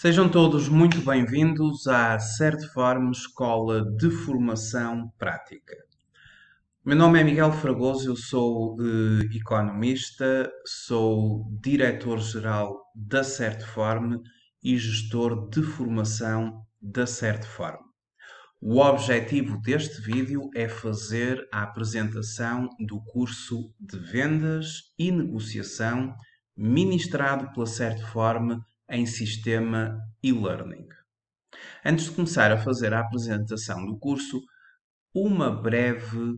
Sejam todos muito bem-vindos à Certiform Escola de Formação Prática. Meu nome é Miguel Fragoso, eu sou eh, economista, sou diretor-geral da Certiform e gestor de formação da Certiform. O objetivo deste vídeo é fazer a apresentação do curso de Vendas e Negociação ministrado pela Certiform em sistema e-learning. Antes de começar a fazer a apresentação do curso, uma breve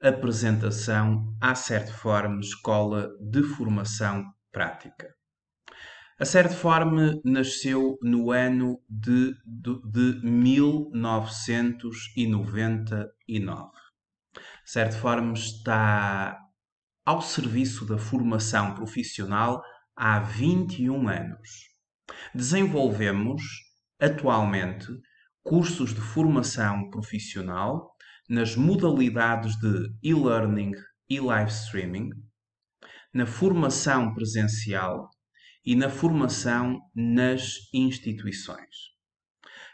apresentação à Certform Escola de Formação Prática. A Certform nasceu no ano de, de, de 1999. Certform está ao serviço da formação profissional há 21 anos. Desenvolvemos, atualmente, cursos de formação profissional nas modalidades de e-learning e live streaming, na formação presencial e na formação nas instituições.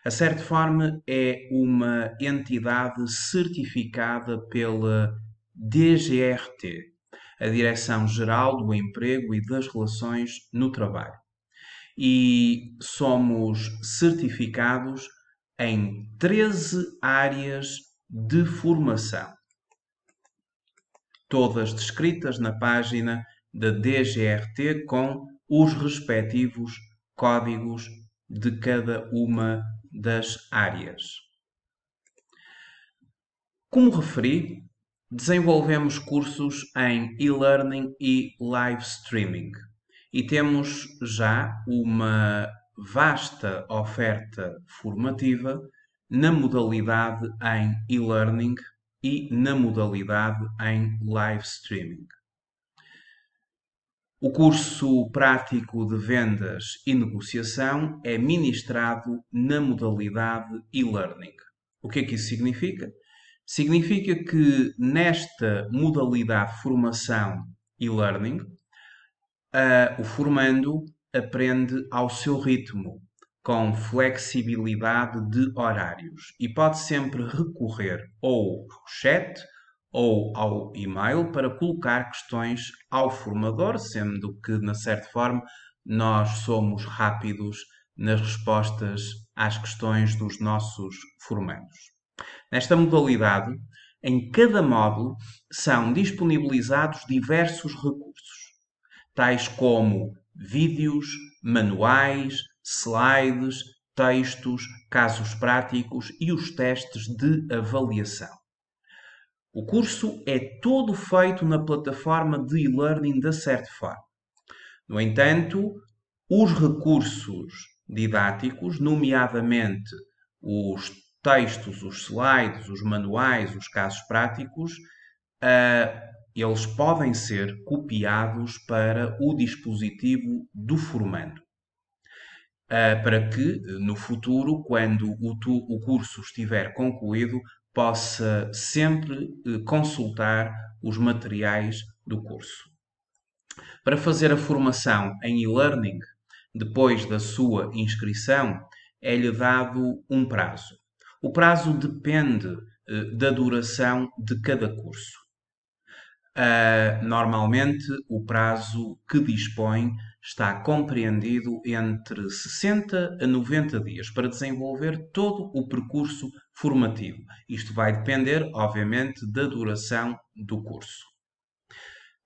A certa forma, é uma entidade certificada pela DGRT, a Direção-Geral do Emprego e das Relações no Trabalho. E somos certificados em 13 áreas de formação, todas descritas na página da DGRT com os respectivos códigos de cada uma das áreas. Como referi, Desenvolvemos cursos em e-learning e live streaming e temos já uma vasta oferta formativa na modalidade em e-learning e na modalidade em live streaming. O curso prático de vendas e negociação é ministrado na modalidade e-learning. O que é que isso significa? Significa que nesta modalidade formação e learning, uh, o formando aprende ao seu ritmo, com flexibilidade de horários e pode sempre recorrer ou ao chat ou ao e-mail para colocar questões ao formador, sendo que, na certa forma, nós somos rápidos nas respostas às questões dos nossos formandos. Nesta modalidade, em cada módulo são disponibilizados diversos recursos, tais como vídeos, manuais, slides, textos, casos práticos e os testes de avaliação. O curso é todo feito na plataforma de e-learning da Certiform. No entanto, os recursos didáticos, nomeadamente os textos, os slides, os manuais, os casos práticos, uh, eles podem ser copiados para o dispositivo do formando. Uh, para que no futuro, quando o, tu, o curso estiver concluído, possa sempre uh, consultar os materiais do curso. Para fazer a formação em e-learning, depois da sua inscrição, é-lhe dado um prazo. O prazo depende eh, da duração de cada curso. Uh, normalmente, o prazo que dispõe está compreendido entre 60 a 90 dias para desenvolver todo o percurso formativo. Isto vai depender, obviamente, da duração do curso.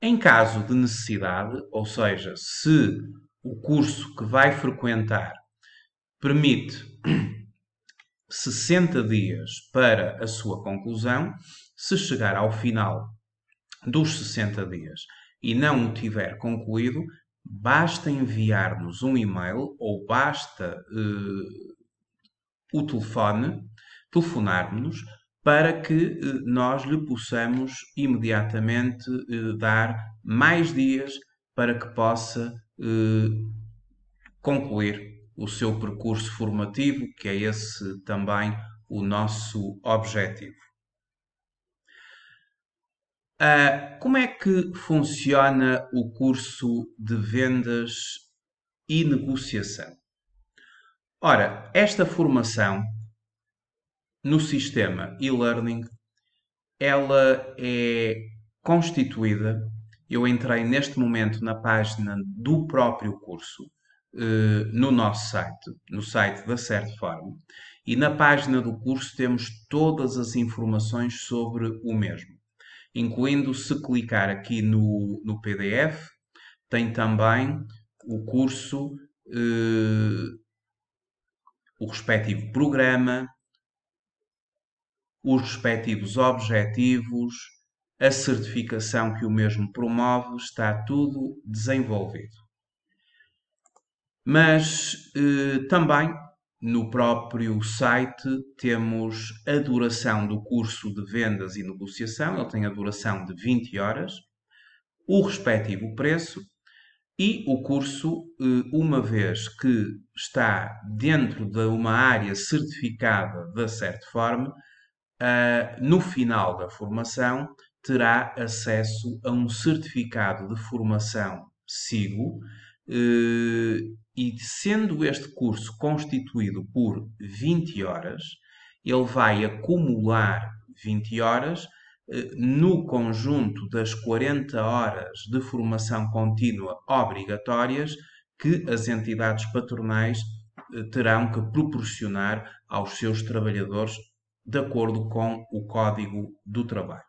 Em caso de necessidade, ou seja, se o curso que vai frequentar permite 60 dias para a sua conclusão. Se chegar ao final dos 60 dias e não o tiver concluído, basta enviar-nos um e-mail ou basta uh, o telefone, telefonar-nos para que uh, nós lhe possamos imediatamente uh, dar mais dias para que possa concluir o seu percurso formativo, que é esse também o nosso objetivo. Uh, como é que funciona o curso de vendas e negociação? Ora, esta formação no sistema e-learning, ela é constituída, eu entrei neste momento na página do próprio curso, eh, no nosso site, no site da Certform, e na página do curso temos todas as informações sobre o mesmo, incluindo se clicar aqui no, no PDF, tem também o curso, eh, o respectivo programa, os respectivos objetivos, a certificação que o mesmo promove, está tudo desenvolvido mas eh, também no próprio site temos a duração do curso de vendas e negociação, ele tem a duração de 20 horas, o respectivo preço e o curso, eh, uma vez que está dentro de uma área certificada da Certform, no final da formação terá acesso a um certificado de formação SIGO, eh, e sendo este curso constituído por 20 horas, ele vai acumular 20 horas eh, no conjunto das 40 horas de formação contínua obrigatórias que as entidades patronais eh, terão que proporcionar aos seus trabalhadores de acordo com o Código do Trabalho.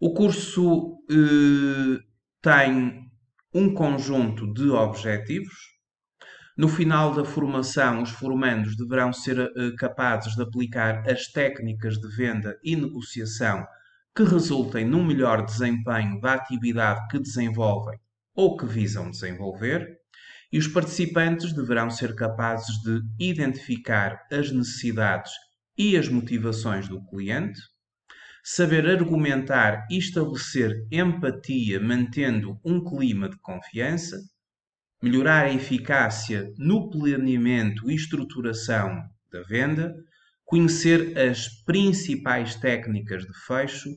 O curso eh, tem um conjunto de objetivos. No final da formação, os formandos deverão ser eh, capazes de aplicar as técnicas de venda e negociação que resultem num melhor desempenho da atividade que desenvolvem ou que visam desenvolver, e os participantes deverão ser capazes de identificar as necessidades e as motivações do cliente, saber argumentar e estabelecer empatia mantendo um clima de confiança, melhorar a eficácia no planeamento e estruturação da venda, conhecer as principais técnicas de fecho,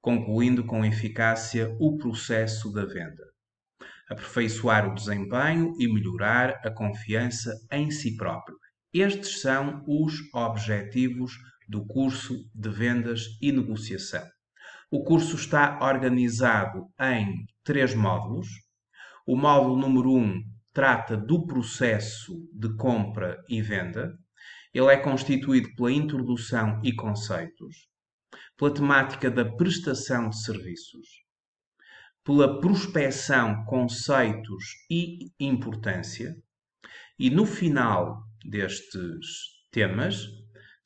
concluindo com eficácia o processo da venda, aperfeiçoar o desempenho e melhorar a confiança em si próprio. Estes são os objetivos do curso de vendas e negociação. O curso está organizado em três módulos. O módulo número 1 um trata do processo de compra e venda. Ele é constituído pela introdução e conceitos, pela temática da prestação de serviços, pela prospecção, conceitos e importância. E no final destes temas,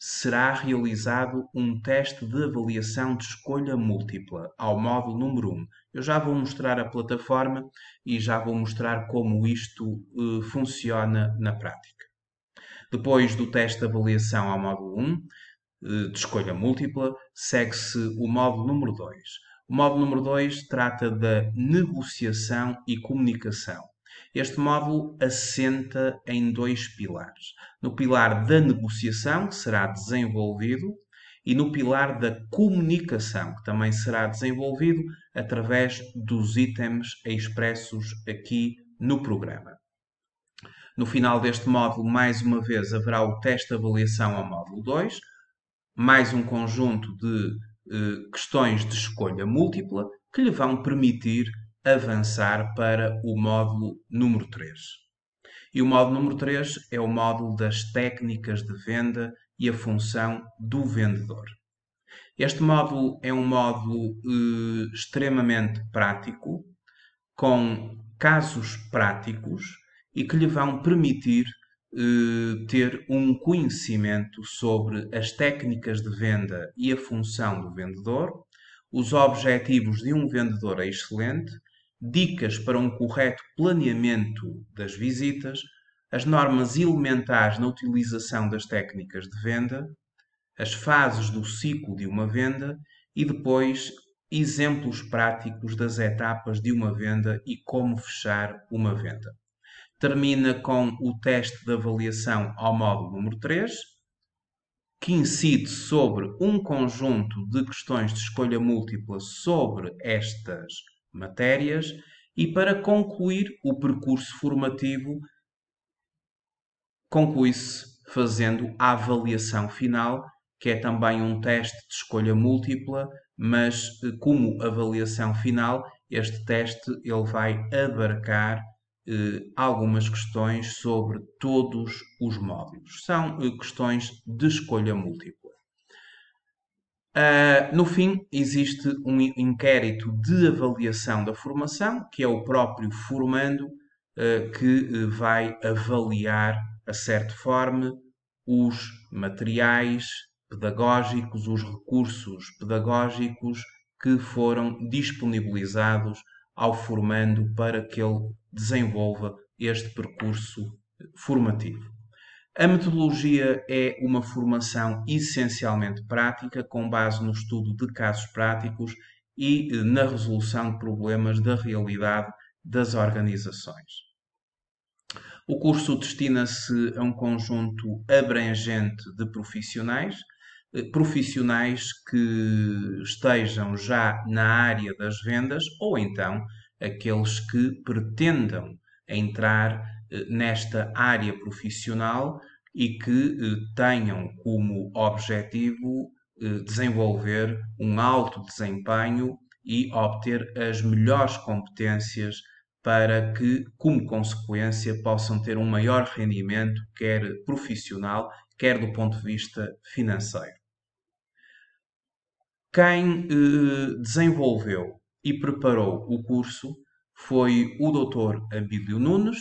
será realizado um teste de avaliação de escolha múltipla ao módulo número 1. Eu já vou mostrar a plataforma e já vou mostrar como isto uh, funciona na prática. Depois do teste de avaliação ao módulo 1, eh, de escolha múltipla, segue-se o módulo número 2. O módulo número 2 trata da negociação e comunicação. Este módulo assenta em dois pilares. No pilar da negociação, que será desenvolvido, e no pilar da comunicação, que também será desenvolvido através dos itens expressos aqui no programa. No final deste módulo, mais uma vez, haverá o teste de avaliação ao módulo 2, mais um conjunto de eh, questões de escolha múltipla que lhe vão permitir avançar para o módulo número 3. E o módulo número 3 é o módulo das técnicas de venda e a função do vendedor. Este módulo é um módulo eh, extremamente prático, com casos práticos e que lhe vão permitir eh, ter um conhecimento sobre as técnicas de venda e a função do vendedor, os objetivos de um vendedor é excelente dicas para um correto planeamento das visitas, as normas elementares na utilização das técnicas de venda, as fases do ciclo de uma venda e depois exemplos práticos das etapas de uma venda e como fechar uma venda. Termina com o teste de avaliação ao módulo número 3, que incide sobre um conjunto de questões de escolha múltipla sobre estas matérias e para concluir o percurso formativo, conclui-se fazendo a avaliação final, que é também um teste de escolha múltipla, mas eh, como avaliação final, este teste ele vai abarcar eh, algumas questões sobre todos os módulos. São eh, questões de escolha múltipla. Uh, no fim, existe um inquérito de avaliação da formação, que é o próprio formando uh, que ah, vai avaliar, a certa forma, os materiais pedagógicos, os recursos pedagógicos que foram disponibilizados ao formando para que ele desenvolva este percurso formativo. A metodologia é uma formação essencialmente prática, com base no estudo de casos práticos e eh, na resolução de problemas da realidade das organizações. O curso destina-se a um conjunto abrangente de profissionais, eh, profissionais que estejam já na área das vendas ou então aqueles que pretendam entrar nesta área profissional e que eh, tenham como objetivo eh, desenvolver um alto desempenho e obter as melhores competências para que, como consequência, possam ter um maior rendimento, quer profissional, quer do ponto de vista financeiro. Quem eh, desenvolveu e preparou o curso foi o Dr. Abílio Nunes,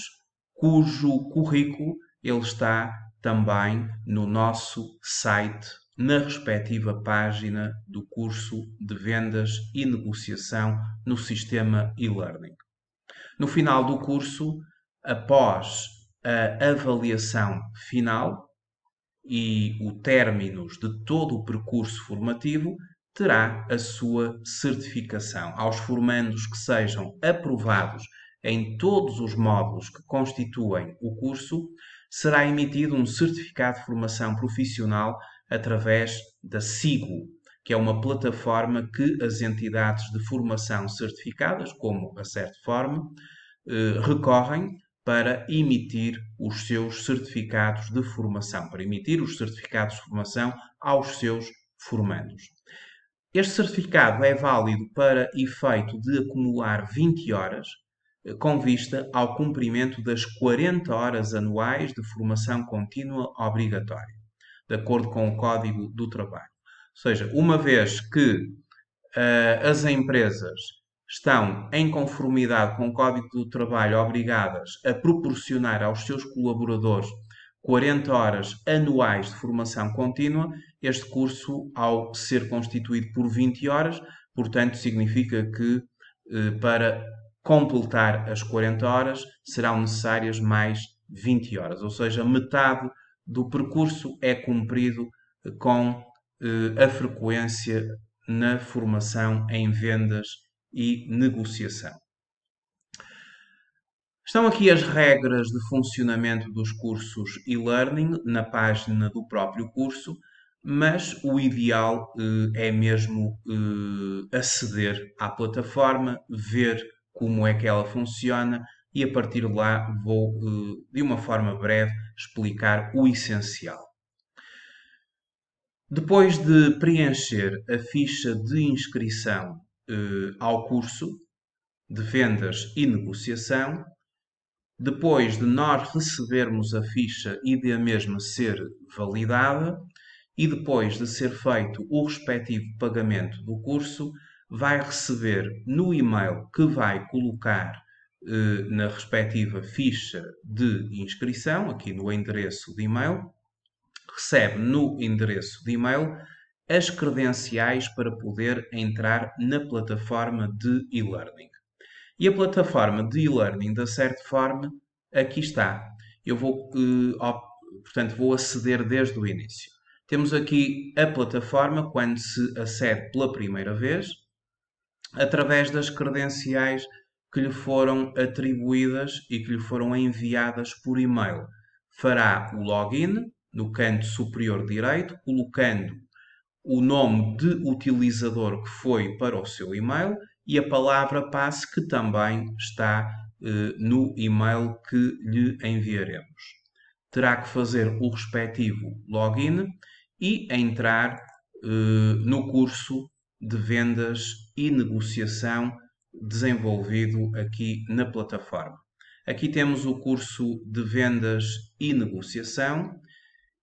cujo currículo ele está também no nosso site, na respectiva página do curso de vendas e negociação no sistema e-learning. No final do curso, após a avaliação final e o término de todo o percurso formativo, terá a sua certificação. Aos formandos que sejam aprovados em todos os módulos que constituem o curso, será emitido um certificado de formação profissional através da SIGO, que é uma plataforma que as entidades de formação certificadas, como a Certform, eh, recorrem para emitir os seus certificados de formação, para emitir os certificados de formação aos seus formandos. Este certificado é válido para efeito de acumular 20 horas com vista ao cumprimento das 40 horas anuais de formação contínua obrigatória, de acordo com o Código do Trabalho. Ou seja, uma vez que uh, as empresas estão em conformidade com o Código do Trabalho obrigadas a proporcionar aos seus colaboradores 40 horas anuais de formação contínua, este curso, ao ser constituído por 20 horas, portanto, significa que uh, para completar as 40 horas, serão necessárias mais 20 horas, ou seja, metade do percurso é cumprido eh, com eh, a frequência na formação em vendas e negociação. Estão aqui as regras de funcionamento dos cursos e-learning na página do próprio curso, mas o ideal eh, é mesmo eh, aceder à plataforma, ver como é que ela funciona e a partir de lá vou, eh, de uma forma breve, explicar o essencial. Depois de preencher a ficha de inscrição eh, ao curso de vendas e negociação, depois de nós recebermos a ficha e de a mesma ser validada, e depois de ser feito o respectivo pagamento do curso, vai receber no e-mail que vai colocar eh, na respectiva ficha de inscrição, aqui no endereço de e-mail, recebe no endereço de e-mail as credenciais para poder entrar na plataforma de e-learning. E a plataforma de e-learning da forma, aqui está. Eu vou, eh, portanto, vou aceder desde o início. Temos aqui a plataforma quando se acede pela primeira vez através das credenciais que lhe foram atribuídas e que lhe foram enviadas por e-mail. Fará o login no canto superior direito, colocando o nome de utilizador que foi para o seu e-mail e a palavra passe que também está eh, no e-mail que lhe enviaremos. Terá que fazer o respectivo login e entrar eh, no curso de vendas e negociação desenvolvido aqui na plataforma. Aqui temos o curso de vendas e negociação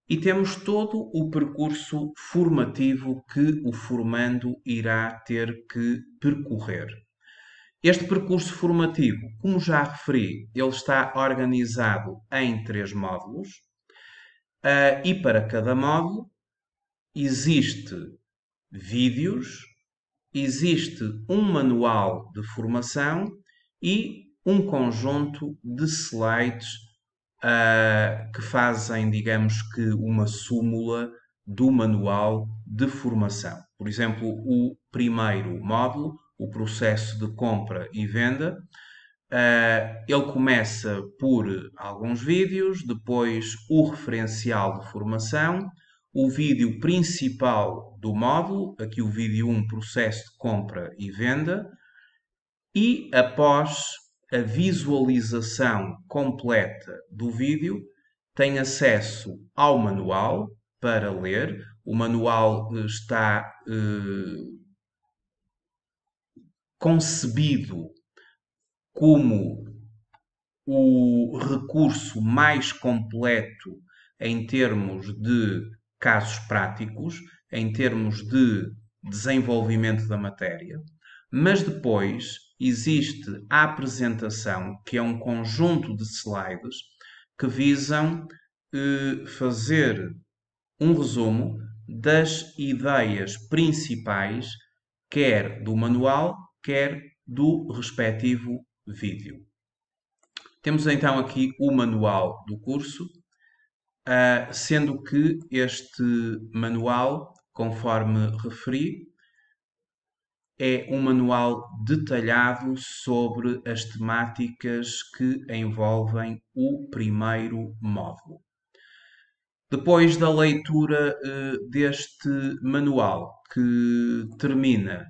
e temos todo o percurso formativo que o formando irá ter que percorrer. Este percurso formativo, como já referi, ele está organizado em três módulos eh, e para cada módulo existe vídeos existe um manual de formação e um conjunto de slides uh, que fazem, digamos que, uma súmula do manual de formação. Por exemplo, o primeiro módulo, o processo de compra e venda, uh, ele começa por alguns vídeos, depois o referencial de formação, o vídeo principal do módulo, aqui o vídeo 1, processo de compra e venda, e após a visualização completa do vídeo, tem acesso ao manual para ler. O manual eh, está eh, concebido como o recurso mais completo em termos de casos práticos em termos de desenvolvimento da matéria, mas depois existe a apresentação, que é um conjunto de slides que visam eh, fazer um resumo das ideias principais, quer do manual, quer do respectivo vídeo. Temos então aqui o manual do curso, Uh, sendo que este manual, conforme referi, é um manual detalhado sobre as temáticas que envolvem o primeiro módulo. Depois da leitura uh, deste manual, que termina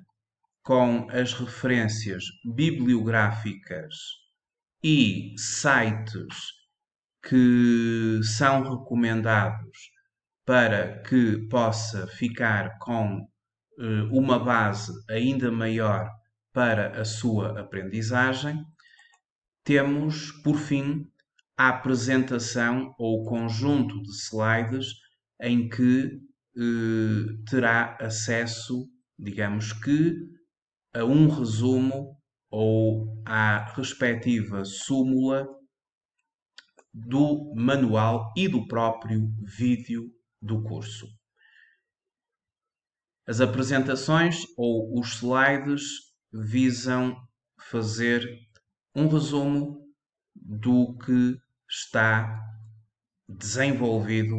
com as referências bibliográficas e sites que são recomendados para que possa ficar com eh, uma base ainda maior para a sua aprendizagem. Temos, por fim, a apresentação ou o conjunto de slides em que eh, terá acesso, digamos que, a um resumo ou à respectiva súmula do manual e do próprio vídeo do curso. As apresentações ou os slides visam fazer um resumo do que está desenvolvido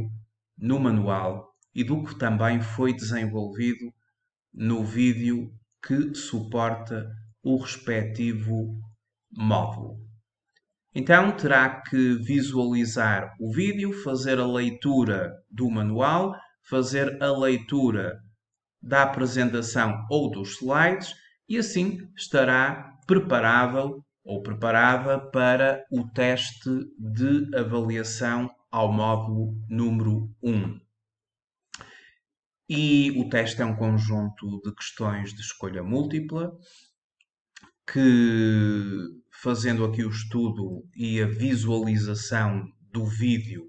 no manual e do que também foi desenvolvido no vídeo que suporta o respectivo módulo. Então terá que visualizar o vídeo, fazer a leitura do manual, fazer a leitura da apresentação ou dos slides e assim estará preparável ou preparada para o teste de avaliação ao módulo número 1. E o teste é um conjunto de questões de escolha múltipla que fazendo aqui o estudo e a visualização do vídeo,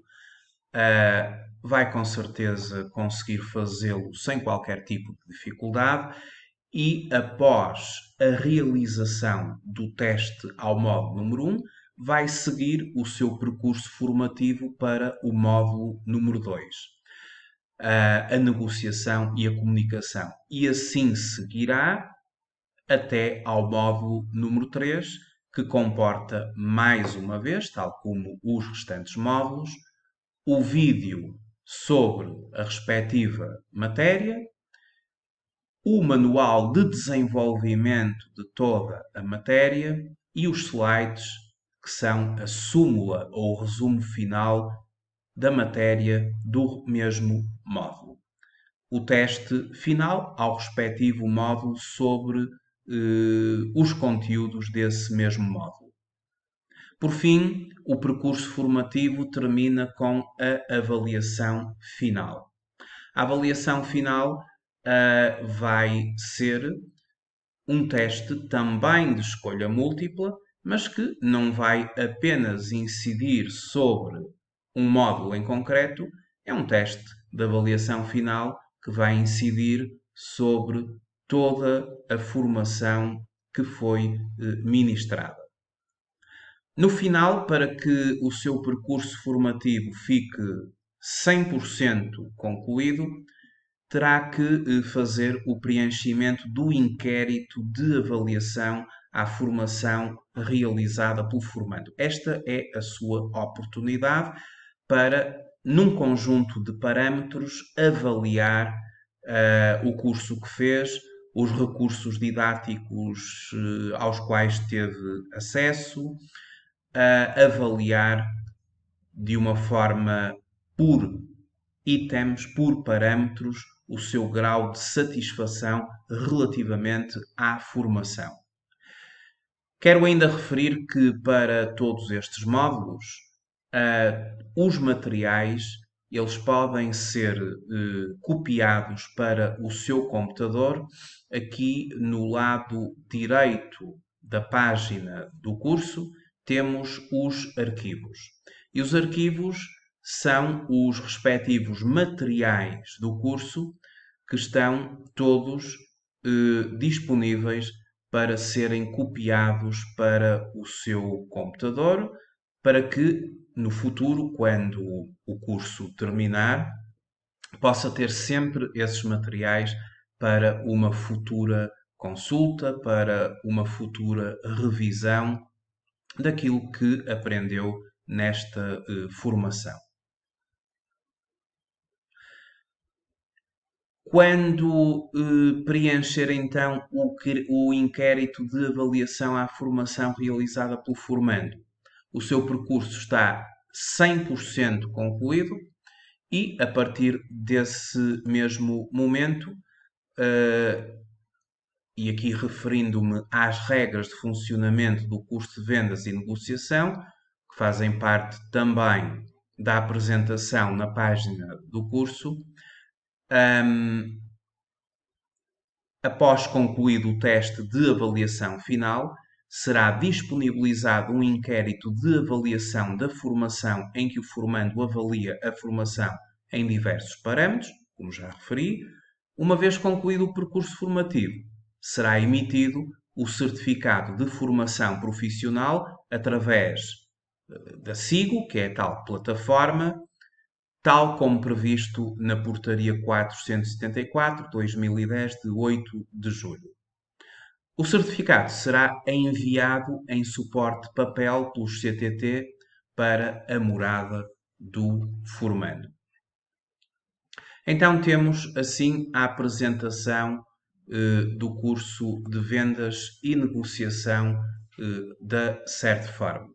uh, vai com certeza conseguir fazê-lo sem qualquer tipo de dificuldade. E após a realização do teste ao módulo número 1, vai seguir o seu percurso formativo para o módulo número 2, a, eh, a negociação e a comunicação. E assim seguirá até ao módulo número 3, que comporta, mais uma vez, tal como os restantes módulos, o vídeo sobre a respectiva matéria, o manual de desenvolvimento de toda a matéria e os slides, que são a súmula ou o resumo final da matéria do mesmo módulo. O teste final ao respectivo módulo sobre eh, os conteúdos desse mesmo módulo. Por fim, o percurso formativo termina com a avaliação final. A avaliação final eh, vai ser um teste também de escolha múltipla, mas que não vai apenas incidir sobre um módulo em concreto, é um teste de avaliação final que vai incidir sobre toda a formação que foi eh, ministrada. No final, para que o seu percurso formativo fique 100% concluído, terá que eh, fazer o preenchimento do inquérito de avaliação à formação realizada pelo formando. Esta é a sua oportunidade para, num conjunto de parâmetros, avaliar uh, o curso que fez, os recursos didáticos eh, aos quais teve acesso, a avaliar de uma forma por itens, por parâmetros, o seu grau de satisfação relativamente à formação. Quero ainda referir que para todos estes módulos, eh, os materiais eles podem ser eh, copiados para o seu computador aqui no lado direito da página do curso temos os arquivos. E os arquivos são os respectivos materiais do curso que estão todos eh, disponíveis para serem copiados para o seu computador, para que no futuro, quando o curso terminar, possa ter sempre esses materiais para uma futura consulta, para uma futura revisão daquilo que aprendeu nesta eh, formação. Quando eh, preencher então o, o inquérito de avaliação à formação realizada pelo formando, o seu percurso está 100% concluído e a partir desse mesmo momento, uh, e aqui referindo-me às regras de funcionamento do curso de vendas e negociação, que fazem parte também da apresentação na página do curso, um, ehm, após concluído o teste de avaliação final, será disponibilizado um inquérito de avaliação da formação em que o formando avalia a formação em diversos parâmetros, como já referi. Uma vez concluído o percurso formativo, será emitido o certificado de formação profissional através eh, da SIGO, que é a tal plataforma, tal como previsto na Portaria 474-2010, de 8 de julho. O certificado será enviado em suporte papel pelo CTT para a morada do formando. Então temos assim a apresentação eh, do curso de vendas e negociação eh, da Certfarm.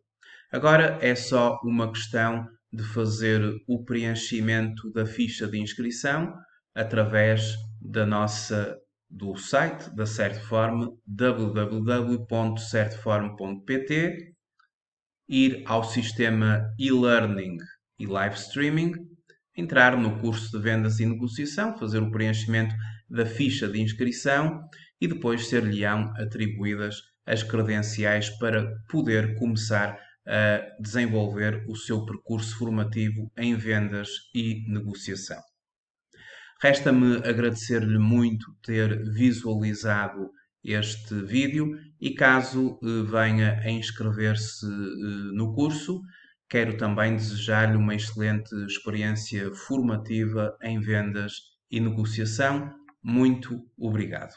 Agora é só uma questão de fazer o preenchimento da ficha de inscrição através da nossa do site da Certform, www.certform.pt, ir ao sistema e-learning e live streaming, entrar no curso de vendas e negociação, fazer o preenchimento da ficha de inscrição e depois ser-lhe-ão atribuídas as credenciais para poder começar a desenvolver o seu percurso formativo em vendas e negociação. Resta-me agradecer-lhe muito ter visualizado este vídeo e caso eh, venha a inscrever-se eh, no curso, quero também desejar-lhe uma excelente experiência formativa em vendas e negociação. Muito obrigado.